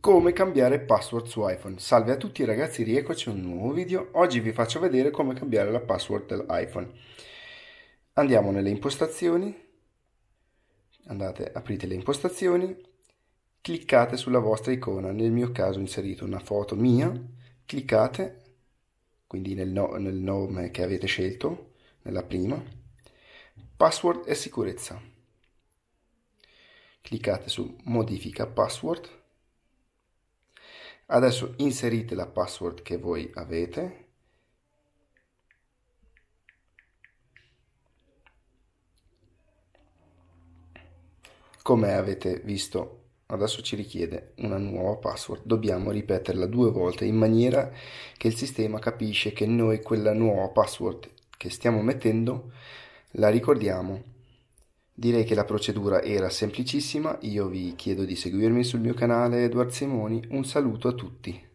come cambiare password su iPhone. Salve a tutti ragazzi, rieccoci a un nuovo video. Oggi vi faccio vedere come cambiare la password dell'iPhone. Andiamo nelle impostazioni, andate, aprite le impostazioni, cliccate sulla vostra icona, nel mio caso ho inserito una foto mia, cliccate, quindi nel, no, nel nome che avete scelto, nella prima, password e sicurezza. Cliccate su modifica password Adesso inserite la password che voi avete. Come avete visto, adesso ci richiede una nuova password. Dobbiamo ripeterla due volte in maniera che il sistema capisce che noi quella nuova password che stiamo mettendo la ricordiamo Direi che la procedura era semplicissima, io vi chiedo di seguirmi sul mio canale Edward Simoni, un saluto a tutti.